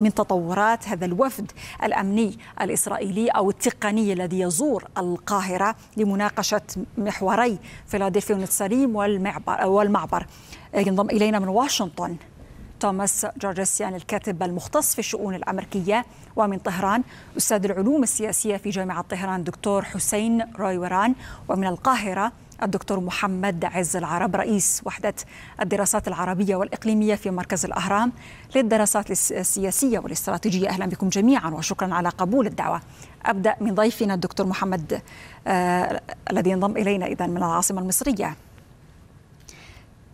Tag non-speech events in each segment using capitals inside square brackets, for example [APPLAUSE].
من تطورات هذا الوفد الامني الاسرائيلي او التقني الذي يزور القاهره لمناقشه محوري فيلادلفيا ونتساليم والمعبر والمعبر ينضم الينا من واشنطن توماس جورجسيان الكاتب المختص في الشؤون الامريكيه ومن طهران استاذ العلوم السياسيه في جامعه طهران دكتور حسين رويوران ومن القاهره الدكتور محمد عز العرب رئيس وحدة الدراسات العربية والإقليمية في مركز الأهرام للدراسات السياسية والاستراتيجية أهلا بكم جميعا وشكرا على قبول الدعوة أبدأ من ضيفنا الدكتور محمد آه الذي ينضم إلينا إذا من العاصمة المصرية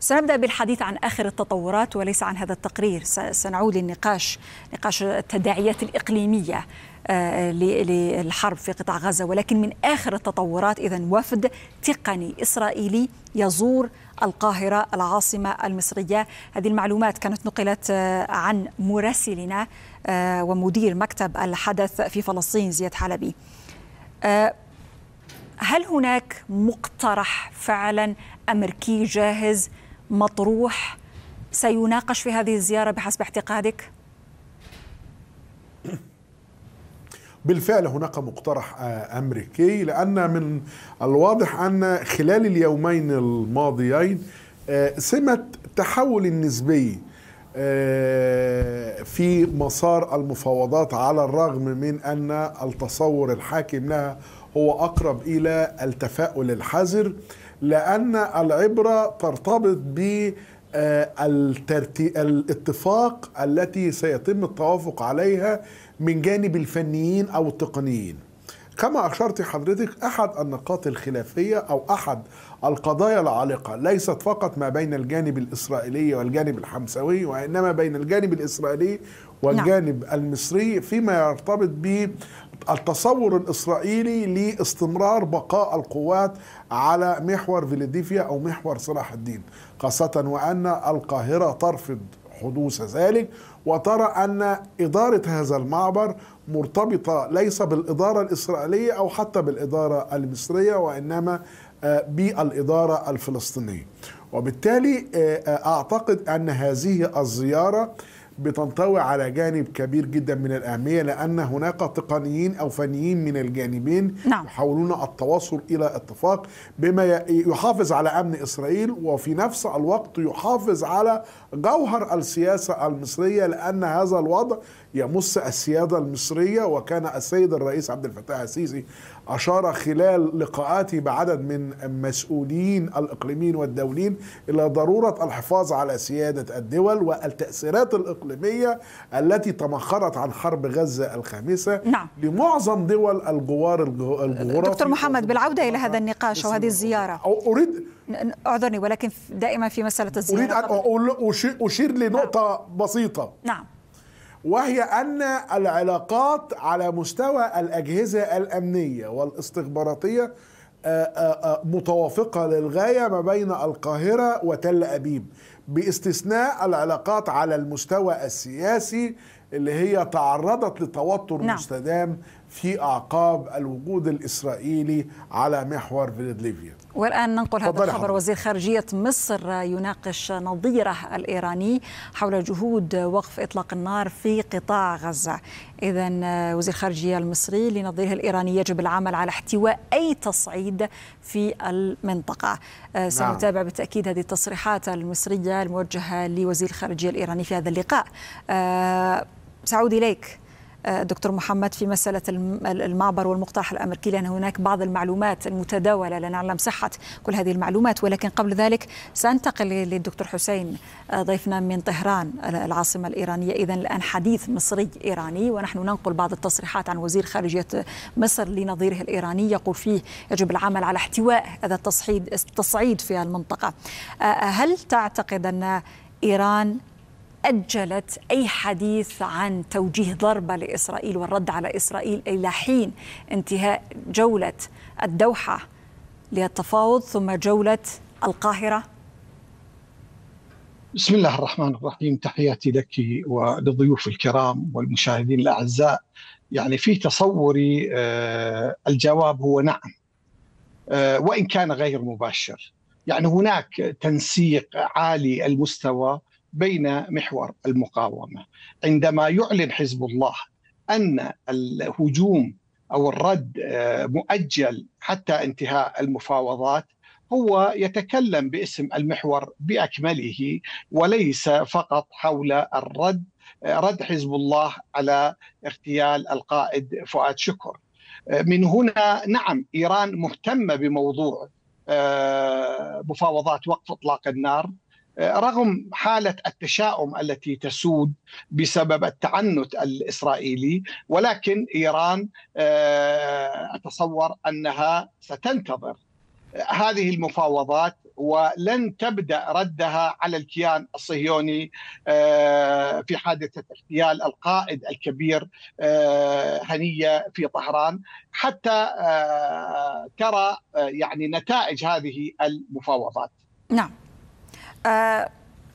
سنبدأ بالحديث عن آخر التطورات وليس عن هذا التقرير سنعود للنقاش نقاش التداعيات الإقليمية آه، للحرب في قطاع غزة ولكن من آخر التطورات إذا وفد تقني إسرائيلي يزور القاهرة العاصمة المصرية هذه المعلومات كانت نقلت آه، عن مراسلنا آه، ومدير مكتب الحدث في فلسطين زياد حلبي هل هناك مقترح فعلا أمريكي جاهز مطروح سيناقش في هذه الزيارة بحسب اعتقادك؟ [COUGHS] بالفعل هناك مقترح آه، امريكي لان من الواضح ان خلال اليومين الماضيين آه، سمه تحول نسبي آه، في مسار المفاوضات على الرغم من ان التصور الحاكم لها هو اقرب الى التفاؤل الحذر لان العبره ترتبط ب الاتفاق التي سيتم التوافق عليها من جانب الفنيين أو التقنيين كما أشرت حضرتك أحد النقاط الخلافية أو أحد القضايا العالقة ليست فقط ما بين الجانب الإسرائيلي والجانب الحمساوي وإنما بين الجانب الإسرائيلي والجانب نعم. المصري فيما يرتبط بالتصور الإسرائيلي لاستمرار بقاء القوات على محور فيلاديفيا أو محور صلاح الدين خاصة وأن القاهرة ترفض حدوث ذلك وترى أن إدارة هذا المعبر مرتبطة ليس بالإدارة الإسرائيلية أو حتى بالإدارة المصرية وإنما آه، بالإدارة الفلسطينية وبالتالي آه، آه، أعتقد أن هذه الزيارة بتنطوي على جانب كبير جدا من الأهمية لأن هناك تقنيين أو فنيين من الجانبين نعم. يحاولون التواصل إلى اتفاق بما يحافظ على أمن إسرائيل وفي نفس الوقت يحافظ على جوهر السياسة المصرية لأن هذا الوضع يمس السيادة المصرية وكان السيد الرئيس عبد الفتاح السيسي أشار خلال لقاءاته بعدد من مسؤولين الإقليميين والدوليين إلى ضرورة الحفاظ على سيادة الدول والتأثيرات الإقليمية التي تمخرت عن حرب غزة الخامسة نعم. لمعظم دول الجوار الجغرافي دكتور محمد بالعودة إلى هذا النقاش وهذه الزيارة أريد أعذرني ولكن دائما في مسألة الزيارة أريد أن أشير لنقطة نعم. بسيطة نعم وهي أن العلاقات على مستوى الأجهزة الأمنية والاستخباراتية آه، آه، آه، متوافقة للغاية ما بين القاهرة وتل أبيب باستثناء العلاقات على المستوى السياسي اللي هي تعرضت لتوتر نعم. مستدام في أعقاب الوجود الإسرائيلي على محور فيلدليفيا والآن ننقل هذا الخبر وزير خارجية مصر يناقش نظيره الإيراني حول جهود وقف إطلاق النار في قطاع غزة إذا آه، وزير الخارجية المصري لنظيره الإيراني يجب العمل على احتواء أي تصعيد في المنطقة آه، نعم. سنتابع بالتأكيد هذه التصريحات المصرية الموجهة لوزير الخارجية الإيراني في هذا اللقاء آه، سعود إليك دكتور محمد في مسألة المعبر والمقترح الأمريكي لأن هناك بعض المعلومات المتداولة لا نعلم صحة كل هذه المعلومات ولكن قبل ذلك سأنتقل للدكتور حسين آه، ضيفنا من طهران العاصمة الإيرانية إذا الآن حديث مصري إيراني ونحن ننقل بعض التصريحات عن وزير خارجية مصر لنظيره الإيراني يقول فيه يجب العمل على احتواء هذا التصعيد في المنطقة آه، هل تعتقد أن إيران أجلت أي حديث عن توجيه ضربة لإسرائيل والرد على إسرائيل إلى حين انتهاء جولة الدوحة للتفاوض ثم جولة القاهرة بسم الله الرحمن الرحيم تحياتي لك ولضيوف الكرام والمشاهدين الأعزاء يعني في تصوري آه، الجواب هو نعم آه، وإن كان غير مباشر يعني هناك تنسيق عالي المستوى بين محور المقاومه عندما يعلن حزب الله ان الهجوم او الرد آه، مؤجل حتى انتهاء المفاوضات هو يتكلم باسم المحور باكمله وليس فقط حول الرد آه، رد حزب الله على اغتيال القائد فؤاد شكر آه، من هنا نعم ايران مهتمه بموضوع مفاوضات وقف اطلاق النار رغم حالة التشاؤم التي تسود بسبب التعنت الإسرائيلي ولكن إيران آه، أتصور أنها ستنتظر هذه المفاوضات ولن تبدا ردها على الكيان الصهيوني آه، في حادثه اغتيال القائد الكبير آه، هنيه في طهران حتى ترى يعني نتائج هذه المفاوضات. نعم. آه،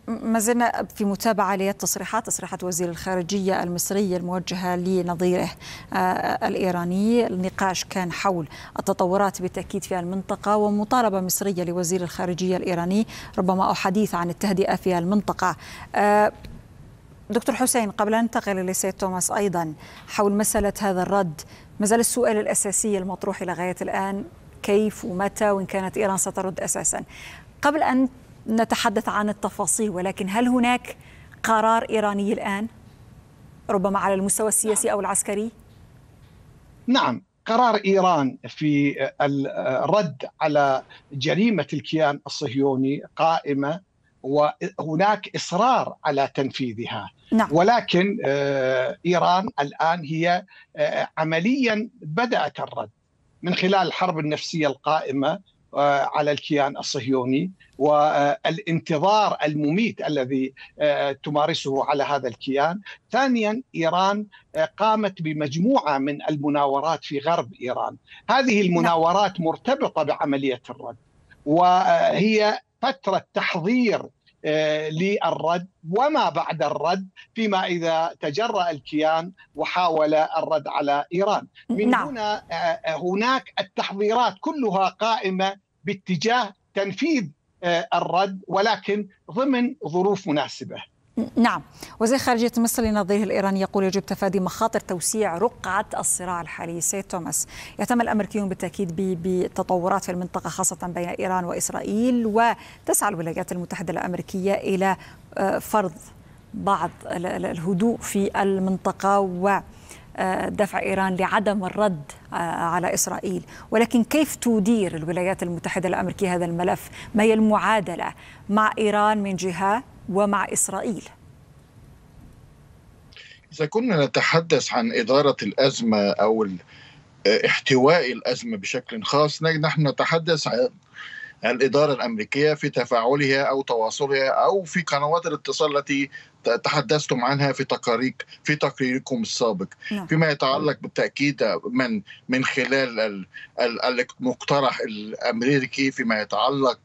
ما زلنا في متابعة للتصريحات تصريحات وزير الخارجية المصرية الموجهة لنظيره آه، الإيراني النقاش كان حول التطورات بالتأكيد في المنطقة ومطالبة مصرية لوزير الخارجية الإيراني ربما حديث عن التهدئة في المنطقة آه، دكتور حسين قبل أن ننتقل للسيد توماس أيضا حول مسألة هذا الرد ما زال السؤال الأساسي المطروح إلى غاية الآن كيف ومتى وإن كانت إيران سترد أساسا قبل أن نتحدث عن التفاصيل ولكن هل هناك قرار إيراني الآن ربما على المستوى السياسي أو العسكري؟ نعم قرار ايران في الرد على جريمه الكيان الصهيوني قائمه وهناك اصرار على تنفيذها نعم. ولكن آه، ايران الان هي آه، عمليا بدات الرد من خلال الحرب النفسيه القائمه آه، على الكيان الصهيوني والانتظار المميت الذي آه، تمارسه على هذا الكيان ثانيا إيران آه، قامت بمجموعة من المناورات في غرب إيران هذه نعم. المناورات مرتبطة بعملية الرد وهي فترة تحضير آه، للرد وما بعد الرد فيما اذا تجرأ الكيان وحاول الرد على ايران من نعم. هنا آه، آه، هناك التحضيرات كلها قائمه باتجاه تنفيذ الرد ولكن ضمن ظروف مناسبه نعم وزير خارجية مصر لنظيره الإيراني يقول يجب تفادي مخاطر توسيع رقعة الصراع الحالي سيد توماس يهتم الأمريكيون بالتأكيد بتطورات في المنطقة خاصة بين إيران وإسرائيل وتسعى الولايات المتحدة الأمريكية إلى آه، فرض بعض الهدوء في المنطقة و آه، دفع ايران لعدم الرد آه، على اسرائيل، ولكن كيف تدير الولايات المتحده الامريكيه هذا الملف؟ ما هي المعادله مع ايران من جهه ومع إسرائيل إذا كنا نتحدث عن إدارة الأزمة أو احتواء الأزمة بشكل خاص نحن نتحدث عن الاداره الامريكيه في تفاعلها او تواصلها او في قنوات الاتصال التي تحدثتم عنها في تقارير في تقريركم السابق نعم. فيما يتعلق بالتاكيد من من خلال المقترح الامريكي فيما يتعلق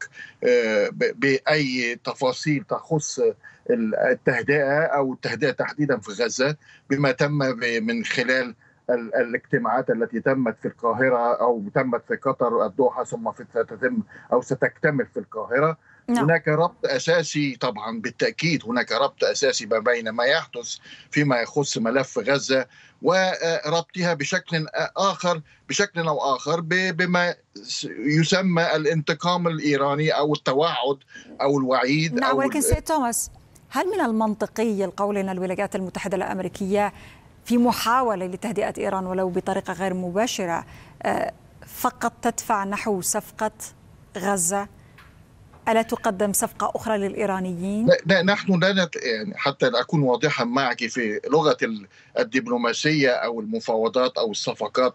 آه، باي تفاصيل تخص التهدئه او التهدئه تحديدا في غزه بما تم من خلال الاجتماعات التي تمت في القاهرة أو تمت في قطر الدوحة ثم في ستتم أو ستكتمل في القاهرة نعم. هناك ربط اساسي طبعا بالتاكيد هناك ربط اساسي ما بين ما يحدث فيما يخص ملف غزه وربطها بشكل اخر بشكل او اخر بما يسمى الانتقام الايراني او التوعد او الوعيد نعم أو ولكن سيد توماس هل من المنطقي القول ان الولايات المتحده الامريكيه في محاولة لتهدئة إيران ولو بطريقة غير مباشرة آه، فقط تدفع نحو صفقة غزة ألا تقدم صفقة أخرى للإيرانيين؟ لا نحن لا نت... يعني حتى أكون واضحا معك في لغة الدبلوماسية أو المفاوضات أو الصفقات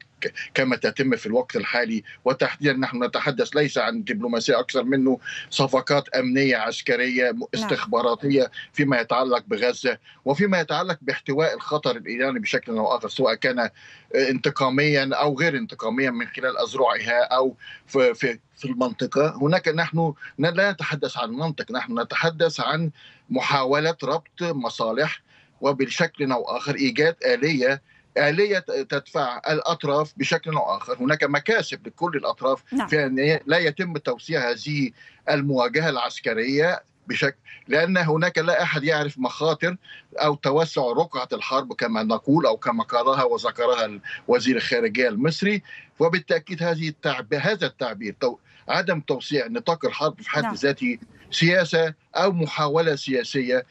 كما تتم في الوقت الحالي وتحديدا نحن نتحدث ليس عن دبلوماسية أكثر منه صفقات أمنية عسكرية نعم. استخباراتية فيما يتعلق بغزة وفيما يتعلق باحتواء الخطر الإيراني بشكل أو آخر سواء كان آه، انتقاميا أو غير انتقاميا من خلال أزرعها أو في في المنطقة هناك نحن لا نتحدث عن منطق نحن نتحدث عن محاولة ربط مصالح وبشكل أو آخر إيجاد آلية آلية تدفع الأطراف بشكل أو آخر هناك مكاسب لكل الأطراف نعم. في أن لا يتم توسيع هذه المواجهة العسكرية بشكل لان هناك لا احد يعرف مخاطر او توسع رقعه الحرب كما نقول او كما قالها وذكرها وزير الخارجيه المصري وبالتاكيد هذه التعب... هذا التعبير تو... عدم توسيع نطاق الحرب في حد نعم. ذاته سياسه او محاوله سياسيه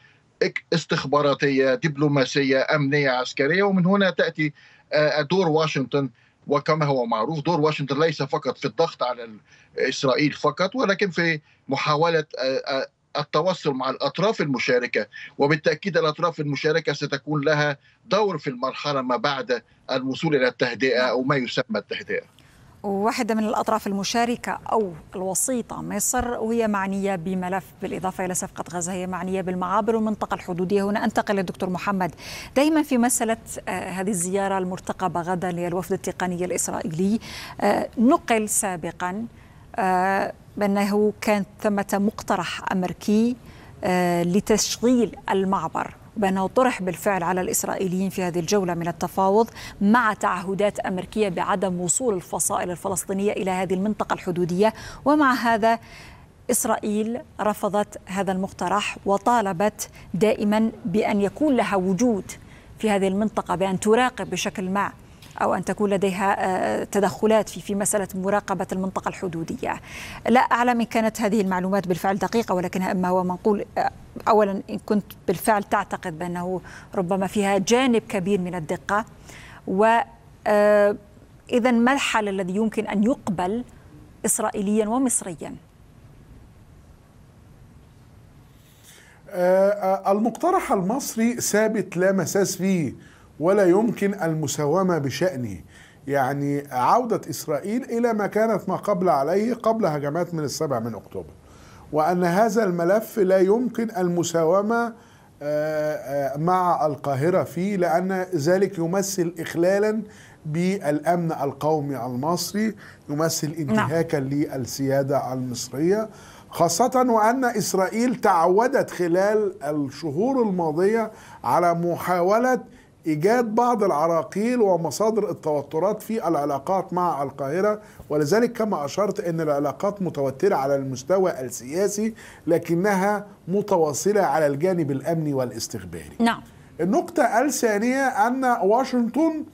استخباراتيه دبلوماسيه امنيه عسكريه ومن هنا تاتي آه، دور واشنطن وكما هو معروف دور واشنطن ليس فقط في الضغط على اسرائيل فقط ولكن في محاوله آه، آه، التواصل مع الاطراف المشاركه وبالتاكيد الاطراف المشاركه ستكون لها دور في المرحله ما بعد الوصول الى التهدئه او ما يسمى التهدئه واحدة من الأطراف المشاركة أو الوسيطة مصر وهي معنية بملف بالإضافة إلى صفقة غزة هي معنية بالمعابر والمنطقة الحدودية هنا أنتقل للدكتور محمد دائما في مسألة آه، هذه الزيارة المرتقبة غدا للوفد التقني الإسرائيلي آه، نقل سابقا آه، بأنه كانت ثمة مقترح أمريكي لتشغيل المعبر بأنه طرح بالفعل على الإسرائيليين في هذه الجولة من التفاوض مع تعهدات أمريكية بعدم وصول الفصائل الفلسطينية إلى هذه المنطقة الحدودية ومع هذا إسرائيل رفضت هذا المقترح وطالبت دائما بأن يكون لها وجود في هذه المنطقة بأن تراقب بشكل ما أو أن تكون لديها آه، تدخلات في في مسألة مراقبة المنطقة الحدودية لا أعلم إن كانت هذه المعلومات بالفعل دقيقة ولكنها ما هو منقول آه، أولا إن كنت بالفعل تعتقد بأنه ربما فيها جانب كبير من الدقة و آه، إذا ما الحل الذي يمكن أن يقبل إسرائيليا ومصريا؟ المقترح المصري ثابت لا مساس فيه ولا يمكن المساومة بشأنه يعني عودة إسرائيل إلى ما كانت ما قبل عليه قبل هجمات من السبع من أكتوبر وأن هذا الملف لا يمكن المساومة آه، آه، مع القاهرة فيه لأن ذلك يمثل إخلالا بالأمن القومي المصري يمثل نعم. انتهاكا للسيادة المصرية خاصة وأن إسرائيل تعودت خلال الشهور الماضية على محاولة ايجاد بعض العراقيل ومصادر التوترات في العلاقات مع القاهره ولذلك كما اشرت ان العلاقات متوتره على المستوى السياسي لكنها متواصله على الجانب الامني والاستخباري. نعم. النقطه الثانيه ان واشنطن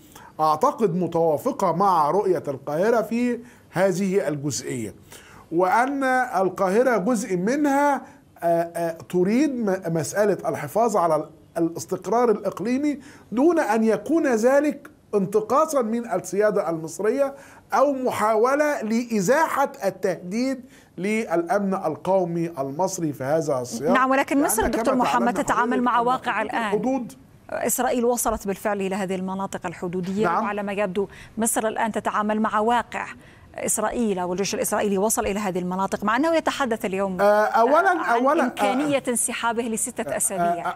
اعتقد متوافقه مع رؤيه القاهره في هذه الجزئيه وان القاهره جزء منها تريد مسألة الحفاظ على الاستقرار الإقليمي دون أن يكون ذلك انتقاصا من السيادة المصرية أو محاولة لإزاحة التهديد للأمن القومي المصري في هذا السياق نعم ولكن مصر دكتور محمد تتعامل مع واقع الآن حدود إسرائيل وصلت بالفعل إلى هذه المناطق الحدودية نعم. وعلى ما يبدو مصر الآن تتعامل مع واقع إسرائيل او الجيش الإسرائيلي وصل إلى هذه المناطق مع أنه يتحدث اليوم آه، أولا عن أولا آه، إمكانية انسحابه لستة أسابيع آه،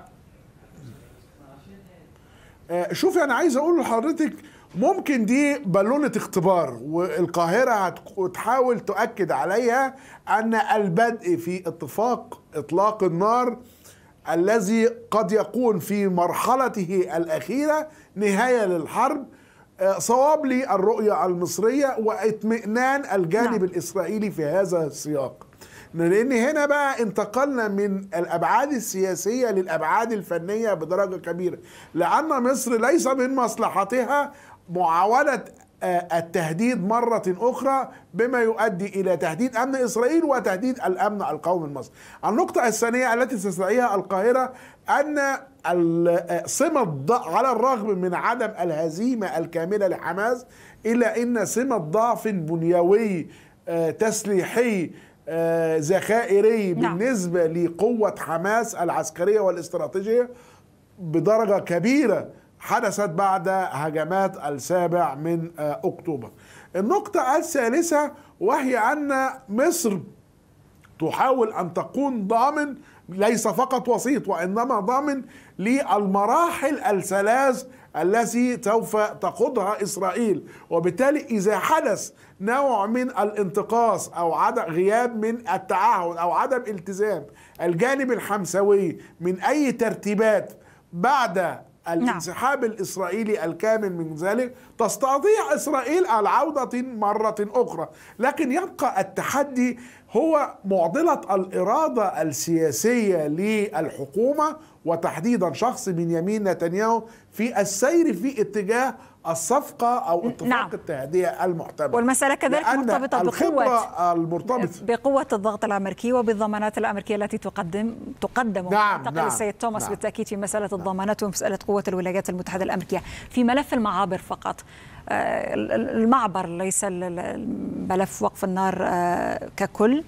آه، شوفي انا عايز اقول لحضرتك ممكن دي بالونة اختبار والقاهرة هتحاول تؤكد عليها أن البدء في اتفاق إطلاق النار الذي قد يكون في مرحلته الأخيرة نهاية للحرب آه، صواب للرؤية المصرية واطمئنان الجانب نعم. الإسرائيلي في هذا السياق لان هنا بقى انتقلنا من الابعاد السياسيه للابعاد الفنيه بدرجه كبيره لان مصر ليس من مصلحتها معاونه آه، التهديد مرة أخرى بما يؤدي إلى تهديد أمن إسرائيل وتهديد الأمن القومي المصري النقطة الثانية التي تستدعيها القاهرة أن آه، سمة على الرغم من عدم الهزيمة الكاملة لحماس إلا أن سمة ضعف بنيوي آه، تسليحي آه، ذخائري نعم. بالنسبة لقوة حماس العسكرية والاستراتيجية بدرجة كبيرة حدثت بعد هجمات السابع من آه، أكتوبر النقطة الثالثة وهي أن مصر تحاول أن تكون ضامن ليس فقط وسيط وإنما ضامن للمراحل الثلاث التي سوف تقودها إسرائيل وبالتالي إذا حدث نوع من الانتقاص أو عدم غياب من التعهد أو عدم التزام الجانب الحمسوي من أي ترتيبات بعد نعم. الانسحاب نعم. الإسرائيلي الكامل من ذلك تستطيع إسرائيل العودة مرة أخرى لكن يبقى التحدي هو معضلة الإرادة السياسية للحكومة وتحديدا شخص بنيامين نتنياهو في السير في اتجاه الصفقة أو نعم. اتفاق نعم. التهدئة المحتمل والمسألة كذلك مرتبطة بقوة المرتبطة بقوة الضغط الأمريكي وبالضمانات الأمريكية التي تقدم تقدم نعم تقل نعم. السيد توماس نعم. بالتأكيد في مسألة الضمانات ومسألة قوة الولايات المتحدة الأمريكية في ملف المعابر فقط المعبر ليس ملف وقف النار آه، ككل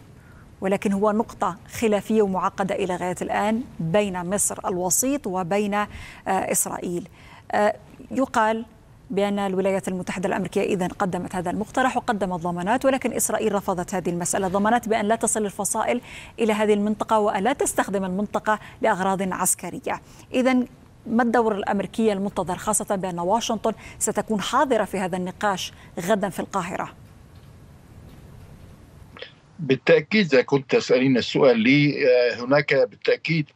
ولكن هو نقطة خلافية ومعقدة إلى غاية الآن بين مصر الوسيط وبين آه، إسرائيل آه، يقال بأن الولايات المتحدة الأمريكية إذا قدمت هذا المقترح وقدمت ضمانات ولكن إسرائيل رفضت هذه المسألة ضمانات بأن لا تصل الفصائل إلى هذه المنطقة وألا تستخدم المنطقة لأغراض عسكرية إذا ما الدور الامريكي المنتظر خاصه بان واشنطن ستكون حاضره في هذا النقاش غدا في القاهره؟ بالتاكيد اذا كنت تسالين السؤال لي آه، هناك بالتاكيد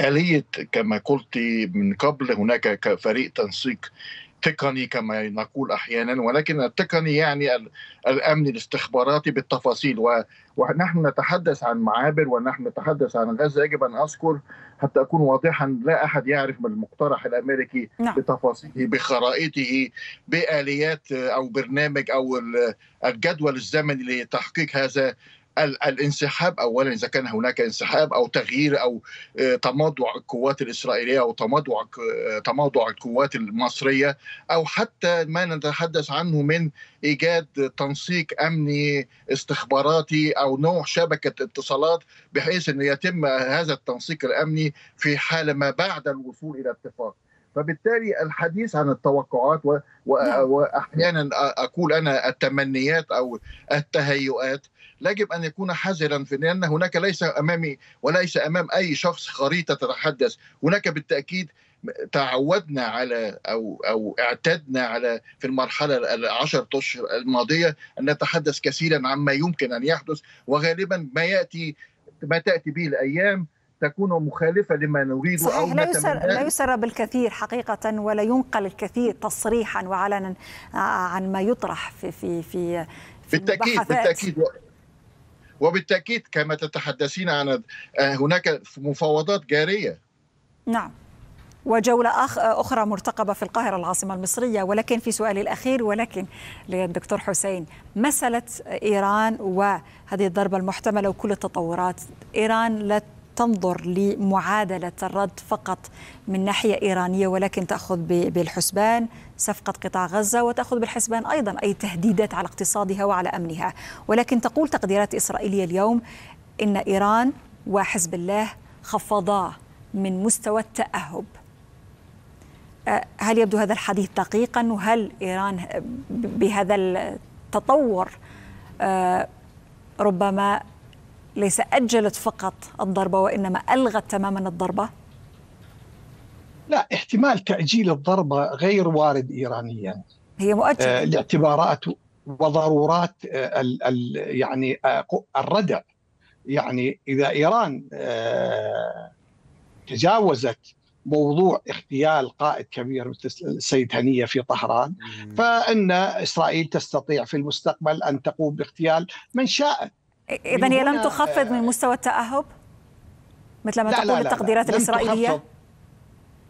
آلية كما قلت من قبل هناك فريق تنسيق تقني كما نقول احيانا ولكن التقني يعني الامن الاستخباراتي بالتفاصيل ونحن نتحدث عن معابر ونحن نتحدث عن غزه يجب ان اذكر حتى اكون واضحا لا احد يعرف من المقترح الامريكي نعم. بتفاصيله بخرائطه باليات او برنامج او الجدول الزمني لتحقيق هذا الانسحاب اولا اذا كان هناك انسحاب او تغيير او آه، تمضع القوات الاسرائيليه او تمضع آه، تمضع القوات المصريه او حتى ما نتحدث عنه من ايجاد تنسيق امني استخباراتي او نوع شبكه اتصالات بحيث انه يتم هذا التنسيق الامني في حال ما بعد الوصول الى اتفاق فبالتالي الحديث عن التوقعات نعم. واحيانا اقول انا التمنيات او التهيؤات يجب ان يكون حذرا في لان هناك ليس امامي وليس امام اي شخص خريطه تتحدث هناك بالتاكيد تعودنا على او او اعتدنا على في المرحله العشر اشهر الماضيه ان نتحدث كثيرا عما يمكن ان يحدث وغالبا ما ياتي ما تاتي به الايام تكون مخالفة لما نريد صحيح أو لا يسر, لا يسر بالكثير حقيقة ولا ينقل الكثير تصريحا وعلنا عن ما يطرح في في في, في بالتأكيد بالتأكيد وبالتأكيد كما تتحدثين عن آه، هناك مفاوضات جارية نعم وجولة أخ أخرى مرتقبة في القاهرة العاصمة المصرية ولكن في سؤالي الأخير ولكن للدكتور حسين مسألة إيران وهذه الضربة المحتملة وكل التطورات إيران لا تنظر لمعادلة الرد فقط من ناحية إيرانية ولكن تأخذ بالحسبان صفقة قطاع غزة وتأخذ بالحسبان أيضا أي تهديدات على اقتصادها وعلى أمنها ولكن تقول تقديرات إسرائيلية اليوم إن إيران وحزب الله خفضا من مستوى التأهب أه، هل يبدو هذا الحديث دقيقا وهل إيران بهذا التطور أه، ربما ليس أجلت فقط الضربة وإنما ألغت تماما الضربة لا احتمال تأجيل الضربة غير وارد إيرانيا هي مؤجلة آه لاعتبارات وضرورات آه ال ال يعني آه الردع يعني إذا إيران آه تجاوزت موضوع اغتيال قائد كبير مثل السيد هنية في طهران فإن إسرائيل تستطيع في المستقبل أن تقوم باغتيال من شاءت اذا هي لم تخفض من مستوى التاهب مثل ما لا تقول لا التقديرات لا الاسرائيليه تخفض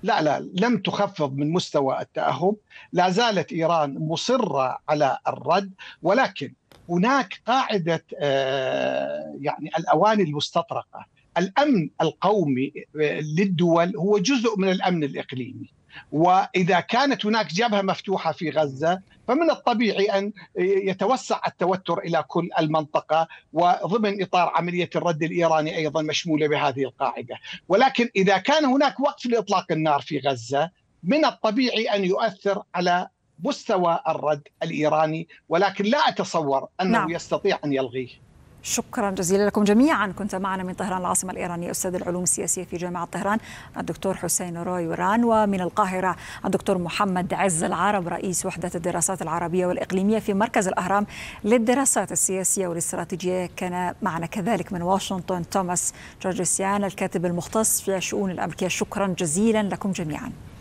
لا لا لم تخفض من مستوى التاهب لا زالت ايران مصره على الرد ولكن هناك قاعده آه، يعني الاواني المستطرقه الامن القومي آه، للدول هو جزء من الامن الاقليمي واذا كانت هناك جبهه مفتوحه في غزه فمن الطبيعي ان يتوسع التوتر الى كل المنطقه وضمن اطار عمليه الرد الايراني ايضا مشموله بهذه القاعده، ولكن اذا كان هناك وقف لاطلاق النار في غزه من الطبيعي ان يؤثر على مستوى الرد الايراني ولكن لا اتصور انه نعم. يستطيع ان يلغيه. شكرا جزيلا لكم جميعا كنت معنا من طهران العاصمة الإيرانية أستاذ العلوم السياسية في جامعة طهران الدكتور حسين روي وران ومن القاهرة الدكتور محمد عز العرب رئيس وحدة الدراسات العربية والإقليمية في مركز الأهرام للدراسات السياسية والاستراتيجية كان معنا كذلك من واشنطن توماس جورجسيان الكاتب المختص في شؤون الأمريكية شكرا جزيلا لكم جميعا